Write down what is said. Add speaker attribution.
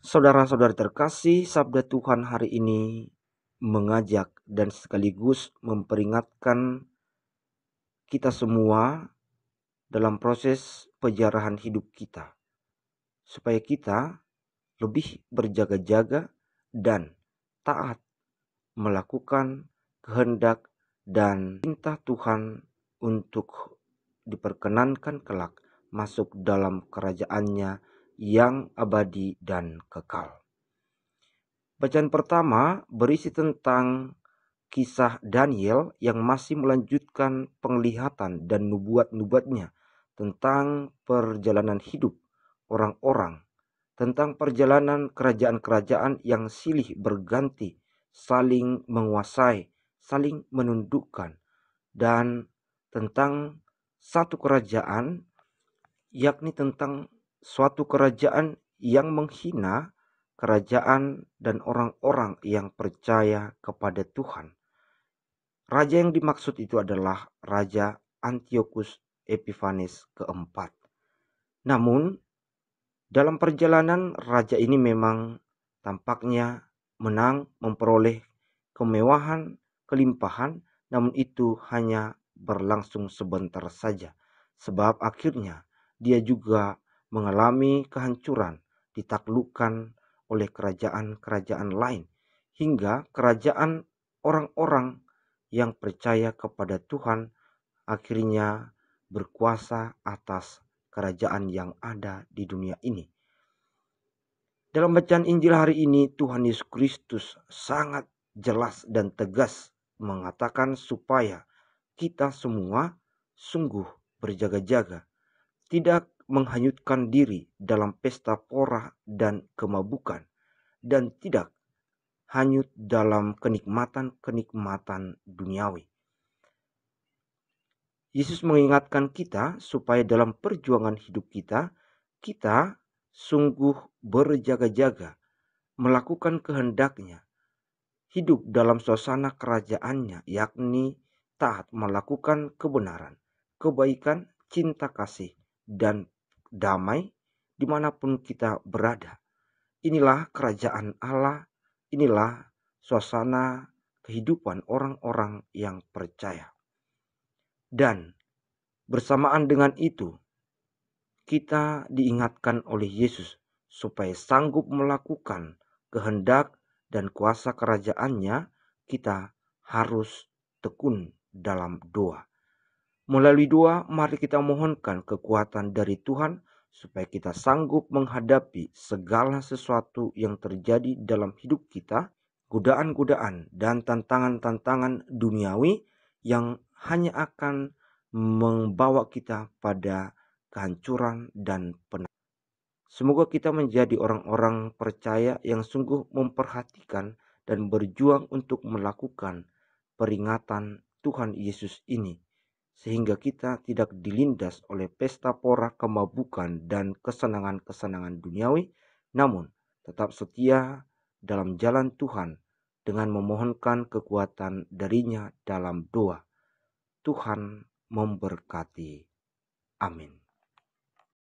Speaker 1: Saudara-saudari terkasih, sabda Tuhan hari ini mengajak dan sekaligus memperingatkan kita semua dalam proses pejarahan hidup kita, supaya kita lebih berjaga-jaga dan taat melakukan kehendak dan perintah Tuhan untuk diperkenankan kelak masuk dalam kerajaannya yang abadi dan kekal. Bacaan pertama berisi tentang kisah Daniel yang masih melanjutkan penglihatan dan nubuat-nubuatnya tentang perjalanan hidup orang-orang, tentang perjalanan kerajaan-kerajaan yang silih berganti, saling menguasai, saling menundukkan, dan tentang satu kerajaan, yakni tentang suatu kerajaan yang menghina kerajaan dan orang-orang yang percaya kepada Tuhan. Raja yang dimaksud itu adalah Raja Antiochus Epiphanes keempat. Namun, dalam perjalanan raja ini memang tampaknya menang memperoleh kemewahan, kelimpahan, namun itu hanya berlangsung sebentar saja. Sebab akhirnya dia juga mengalami kehancuran, ditaklukkan oleh kerajaan-kerajaan lain, hingga kerajaan orang-orang yang percaya kepada Tuhan akhirnya berkuasa atas kerajaan yang ada di dunia ini. Dalam bacaan Injil hari ini, Tuhan Yesus Kristus sangat jelas dan tegas mengatakan supaya kita semua sungguh berjaga-jaga, tidak menghanyutkan diri dalam pesta pora dan kemabukan dan tidak hanyut dalam kenikmatan-kenikmatan duniawi. Yesus mengingatkan kita supaya dalam perjuangan hidup kita, kita sungguh berjaga-jaga, melakukan kehendaknya, hidup dalam suasana kerajaannya, yakni taat melakukan kebenaran, kebaikan, cinta kasih, dan damai dimanapun kita berada. Inilah kerajaan Allah, inilah suasana kehidupan orang-orang yang percaya. Dan bersamaan dengan itu, kita diingatkan oleh Yesus supaya sanggup melakukan kehendak dan kuasa kerajaannya, kita harus tekun dalam doa. Melalui doa, mari kita mohonkan kekuatan dari Tuhan supaya kita sanggup menghadapi segala sesuatu yang terjadi dalam hidup kita, godaan-godaan dan tantangan-tantangan duniawi yang hanya akan membawa kita pada kehancuran dan penat. Semoga kita menjadi orang-orang percaya yang sungguh memperhatikan dan berjuang untuk melakukan peringatan Tuhan Yesus ini sehingga kita tidak dilindas oleh pesta pora kemabukan dan kesenangan-kesenangan duniawi, namun tetap setia dalam jalan Tuhan dengan memohonkan kekuatan darinya dalam doa. Tuhan memberkati. Amin.